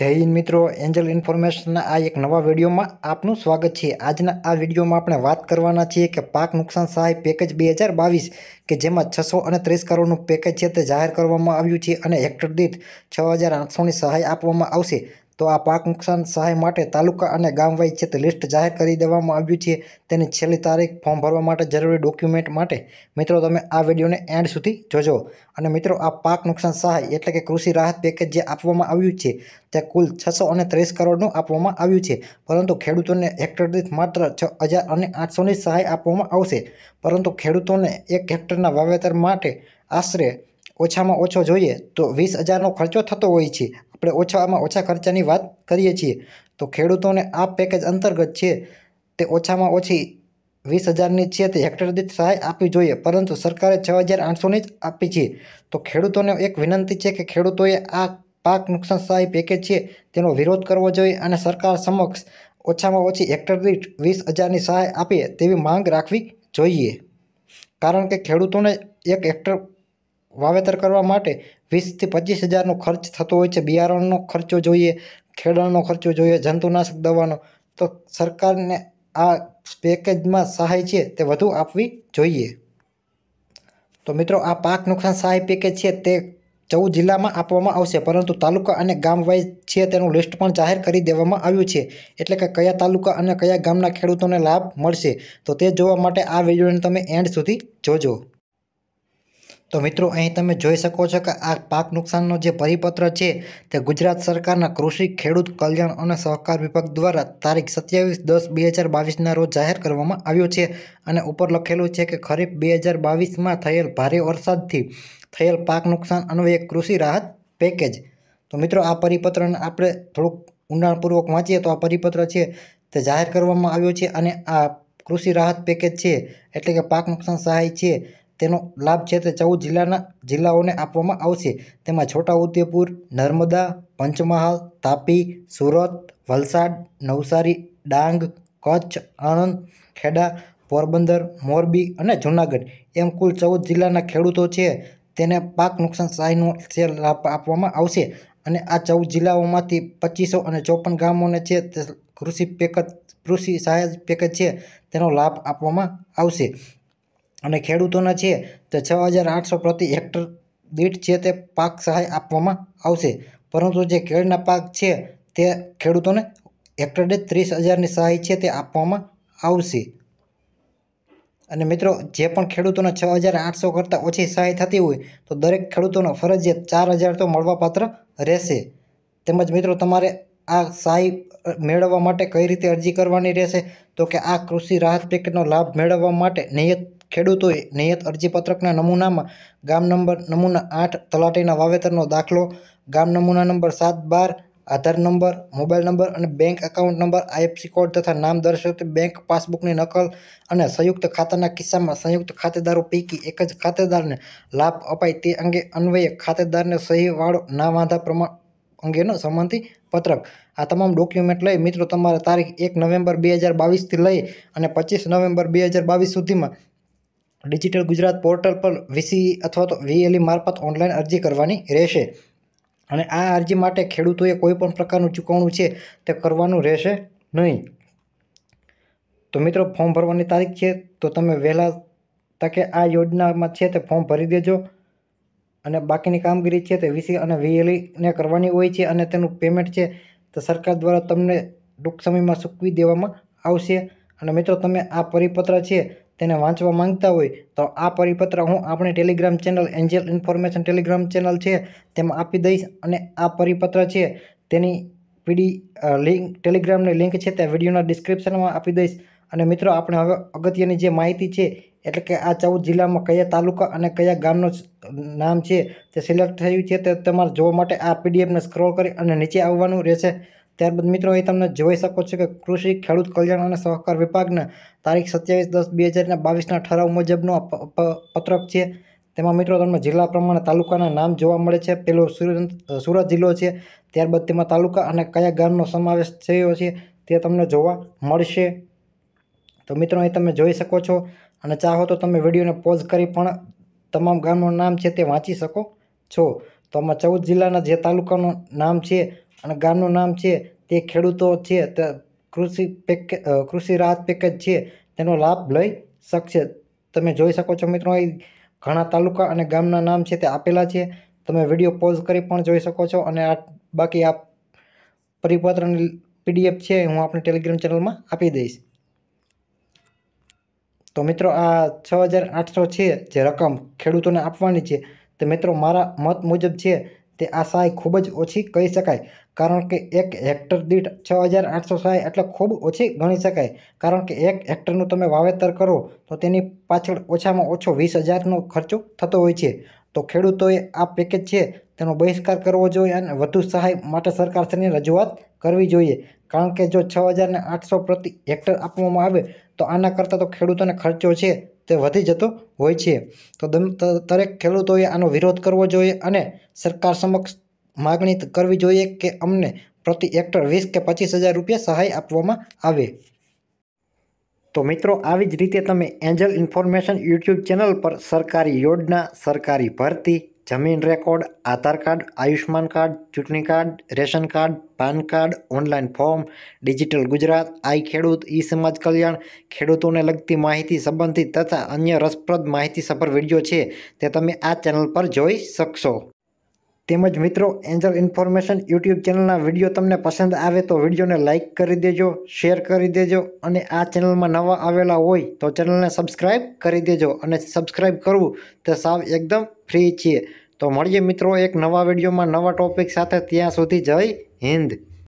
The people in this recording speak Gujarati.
જય હિન્દ મિત્રો એન્જલ ઇન્ફોર્મેશનના આ એક નવા વિડીયોમાં આપનું સ્વાગત છે આજના આ વિડીયોમાં આપણે વાત કરવાના છીએ કે પાક નુકસાન સહાય પેકેજ બે હજાર બાવીસ કે જેમાં છસો અને ત્રીસ કરોડનું પેકેજ છે તે જાહેર કરવામાં આવ્યું છે અને હેક્ટર દીઠ છ હજાર આઠસોની સહાય આપવામાં આવશે તો આ પાક નુકસાન સહાય માટે તાલુકા અને ગામવાઈ છે તે લિસ્ટ જાહેર કરી દેવામાં આવ્યું છે તેની છેલ્લી તારીખ ફોર્મ ભરવા માટે જરૂરી ડોક્યુમેન્ટ માટે મિત્રો તમે આ વિડીયોને એન્ડ સુધી જોજો અને મિત્રો આ પાક નુકસાન સહાય એટલે કે કૃષિ રાહત પેકેજ જે આપવામાં આવ્યું છે તે કુલ છસો અને ત્રીસ કરોડનું આપવામાં આવ્યું છે પરંતુ ખેડૂતોને હેક્ટર દીઠ માત્ર છ હજાર અને આઠસોની સહાય આપવામાં આવશે પરંતુ ખેડૂતોને એક હેક્ટરના વાવેતર માટે આશરે ઓછામાં ઓછો જોઈએ તો વીસ હજારનો ખર્ચો થતો હોય છે આપણે ઓછામાં ઓછા ખર્ચાની વાત કરીએ છીએ તો ખેડૂતોને આ પેકેજ અંતર્ગત છે તે ઓછામાં ઓછી વીસ હજારની છે તે હેક્ટર દીઠ સહાય આપવી જોઈએ પરંતુ સરકારે છ હજાર આઠસોની જ આપી છે તો ખેડૂતોને એક વિનંતી છે કે ખેડૂતોએ આ પાક નુકસાન સહાય પેકેજ છે તેનો વિરોધ કરવો જોઈએ અને સરકાર સમક્ષ ઓછામાં ઓછી હેક્ટર દીઠ વીસ હજારની સહાય આપે તેવી માંગ રાખવી જોઈએ કારણ કે ખેડૂતોને એક હેક્ટર વાવેતર કરવા માટે વીસથી પચીસ હજારનો ખર્ચ થતો હોય છે બિયારણનો ખર્ચો જોઈએ ખેડણનો ખર્ચો જોઈએ જંતુનાશક દવાનો તો સરકારને આ પેકેજમાં સહાય છે તે વધુ આપવી જોઈએ તો મિત્રો આ પાક નુકસાન સહાય પેકેજ છે તે ચૌદ જિલ્લામાં આપવામાં આવશે પરંતુ તાલુકા અને ગામ વાઇઝ છે તેનું લિસ્ટ પણ જાહેર કરી દેવામાં આવ્યું છે એટલે કે કયા તાલુકા અને કયા ગામના ખેડૂતોને લાભ મળશે તો તે જોવા માટે આ વિડીયોને તમે એન્ડ સુધી જોજો તો મિત્રો અહીં તમે જોઈ શકો છો કે આ પાક નુકસાનનો જે પરિપત્ર છે તે ગુજરાત સરકારના કૃષિ ખેડૂત કલ્યાણ અને સહકાર વિભાગ દ્વારા તારીખ સત્યાવીસ દસ બે હજાર બાવીસના રોજ જાહેર કરવામાં આવ્યો છે અને ઉપર લખેલું છે કે ખરીફ બે હજાર બાવીસમાં થયેલ ભારે વરસાદથી થયેલ પાક નુકસાન અને એક કૃષિ રાહત પેકેજ તો મિત્રો આ પરિપત્રને આપણે થોડુંક ઊંડાણપૂર્વક વાંચીએ તો આ પરિપત્ર છે તે જાહેર કરવામાં આવ્યો છે અને આ કૃષિ રાહત પેકેજ છે એટલે કે પાક નુકસાન સહાય છે તેનો લાભ છે તે ચૌદ જિલ્લાના જિલ્લાઓને આપવામાં આવશે તેમાં છોટાઉદેપુર નર્મદા પંચમહાલ તાપી સુરત વલસાડ નવસારી ડાંગ કચ્છ આણંદ ખેડા પોરબંદર મોરબી અને જૂનાગઢ એમ કુલ ચૌદ જિલ્લાના ખેડૂતો છે તેને પાક નુકસાન સહાયનો શેર લાભ આપવામાં આવશે અને આ ચૌદ જિલ્લાઓમાંથી પચીસો અને ચોપન ગામોને છે તે કૃષિ પેકેજ કૃષિ સહાય પેકેજ છે તેનો લાભ આપવામાં આવશે અને ખેડૂતોના છે તે છ હજાર આઠસો પ્રતિ હેક્ટર દીઠ છે તે પાક સહાય આપવામાં આવશે પરંતુ જે કેળના પાક છે તે ખેડૂતોને હેક્ટર દીઠ ત્રીસ હજારની સહાય છે તે આપવામાં આવશે અને મિત્રો જે પણ ખેડૂતોને છ હજાર આઠસો કરતાં ઓછી સહાય થતી હોય તો દરેક ખેડૂતોનો ફરજિયાત ચાર હજાર તો મળવાપાત્ર રહેશે તેમજ મિત્રો તમારે આ સહાય મેળવવા માટે કઈ રીતે અરજી કરવાની રહેશે તો કે આ કૃષિ રાહત પેકેટનો લાભ મેળવવા માટે નિયત ખેડૂતોએ નિયત અરજીપત્રકના નમૂનામાં ગામ નંબર નમૂના આઠ તલાટીના વાવેતરનો દાખલો ગામ નમૂના નંબર સાત બાર આધાર નંબર મોબાઈલ નંબર અને bank account number IFC code તથા નામ દર્શાવતી બેંક પાસબુકની નકલ અને સંયુક્ત ખાતાના કિસ્સામાં સંયુક્ત ખાતેદારો પૈકી એક જ ખાતેદારને લાભ અપાય તે અંગે અન્વયે ખાતેદારને સહીવાળો ના વાંધા પ્રમાણ અંગેનો સંમતિ પત્રક આ તમામ ડોક્યુમેન્ટ લઈ મિત્રો તમારે તારીખ એક નવેમ્બર બે હજાર બાવીસથી લઈ અને પચીસ નવેમ્બર બે હજાર બાવીસ સુધીમાં ડિજિટલ ગુજરાત પોર્ટલ પર વીસી અથવા તો વીએલઈ મારફત ઓનલાઈન અરજી કરવાની રહેશે અને આ અરજી માટે ખેડૂતોએ કોઈપણ પ્રકારનું ચૂકવણું છે તે કરવાનું રહેશે નહીં તો મિત્રો ફોર્મ ભરવાની તારીખ છે તો તમે વહેલા તકે આ યોજનામાં છે તે ફોર્મ ભરી દેજો અને બાકીની કામગીરી છે તે વીસી અને વીએલઈને કરવાની હોય છે અને તેનું પેમેન્ટ છે તો સરકાર દ્વારા તમને ટૂંક સમયમાં ચૂકવી દેવામાં આવશે અને મિત્રો તમે આ પરિપત્ર છે તેને વાંચવા માંગતા હોય તો આ પરિપત્ર હું આપણે Telegram channel Angel information Telegram channel છે તેમાં આપી દઈશ અને આ પરિપત્ર છે તેની પીડી લિંક ટેલિગ્રામની લિંક છે તે વિડીયોના ડિસ્ક્રિપ્શનમાં આપી દઈશ અને મિત્રો આપણે હવે અગત્યની જે માહિતી છે એટલે કે આ ચૌદ જિલ્લામાં કયા તાલુકા અને કયા ગામનું નામ છે તે સિલેક્ટ થયું છે તે તમારે જોવા માટે આ પીડીએફને સ્ક્રોલ કરી અને નીચે આવવાનું રહેશે ત્યારબાદ મિત્રો અહીં તમે જોઈ શકો છો કે કૃષિ ખેડૂત કલ્યાણ અને સહકાર વિભાગના તારીખ સત્યાવીસ દસ બે હજારના બાવીસના ઠરાવ મુજબનો પત્રક છે તેમાં મિત્રો તમને જિલ્લા પ્રમાણે તાલુકાના નામ જોવા મળે છે પેલો સુરત જિલ્લો છે ત્યારબાદ તેમાં તાલુકા અને કયા ગામનો સમાવેશ થયો છે તે તમને જોવા મળશે તો મિત્રો અહીં તમે જોઈ શકો છો અને ચાહો તો તમે વિડીયોને પોઝ કરી પણ તમામ ગામનું નામ છે તે વાંચી શકો છો તો આમાં ચૌદ જિલ્લાના જે તાલુકાનું નામ છે અને ગામનું નામ છે તે ખેડૂતો છે તે કૃષિ પેકે કૃષિ રાહત પેકેજ છે તેનો લાભ લઈ શકશે તમે જોઈ શકો છો મિત્રો અહીં ઘણા તાલુકા અને ગામના નામ છે તે આપેલા છે તમે વિડીયો પોઝ કરી પણ જોઈ શકો છો અને આ બાકી આ પરિપત્રની પીડીએફ છે હું આપણે ટેલિગ્રામ ચેનલમાં આપી દઈશ તો મિત્રો આ છ હજાર આઠસો છે જે રકમ ખેડૂતોને આપવાની છે તે મિત્રો મારા મત મુજબ છે તે આ સહાય ખૂબ જ ઓછી કહી શકાય કારણ કે એક હેક્ટર દીઠ છ હજાર આઠસો સહાય એટલે ખૂબ ઓછી ગણી શકાય કારણ કે એક હેક્ટરનું તમે વાવેતર કરો તો તેની પાછળ ઓછામાં ઓછો વીસ હજારનો ખર્ચો થતો હોય છે તો ખેડૂતોએ આ પેકેજ છે તેનો બહિષ્કાર કરવો જોઈએ અને વધુ સહાય માટે સરકાર રજૂઆત કરવી જોઈએ કારણ કે જો છ હજારને આઠસો પ્રતિ હેક્ટર આપવામાં આવે તો આના કરતાં તો ખેડૂતોને ખર્ચો છે તે વધી જતો હોય છે તો દરેક ખેડૂતોએ આનો વિરોધ કરવો જોઈએ અને સરકાર સમક્ષ માગણી કરવી જોઈએ કે અમને પ્રતિ હેક્ટર વીસ કે પચીસ હજાર રૂપિયા સહાય આપવામાં આવે તો મિત્રો આવી જ રીતે તમે એન્જલ ઇન્ફોર્મેશન યુટ્યુબ ચેનલ પર સરકારી યોજના સરકારી ભરતી જમીન record Aadhaar card Ayushman card ચૂંટણી card ration card PAN card online form digital Gujarat I Khedut E સમાજ કલ્યાણ ખેડૂતોને લગતી માહિતી સંબંધિત તથા અન્ય રસપ્રદ માહિતીસભર વિડીયો છે તે તમે આ ચેનલ પર જોઈ શકશો તેમજ મિત્રો એન્જલ ઇન્ફોર્મેશન યુટ્યુબ ચેનલના વિડીયો તમને પસંદ આવે તો વિડીયોને લાઇક કરી દેજો શેર કરી દેજો અને આ ચેનલમાં નવા આવેલા હોય તો ચેનલને સબસ્ક્રાઈબ કરી દેજો અને સબસ્ક્રાઈબ કરવું તે સાવ એકદમ ફ્રી છે તો મળીએ મિત્રો એક નવા વિડીયોમાં નવા ટોપિક સાથે ત્યાં સુધી જય હિન્દ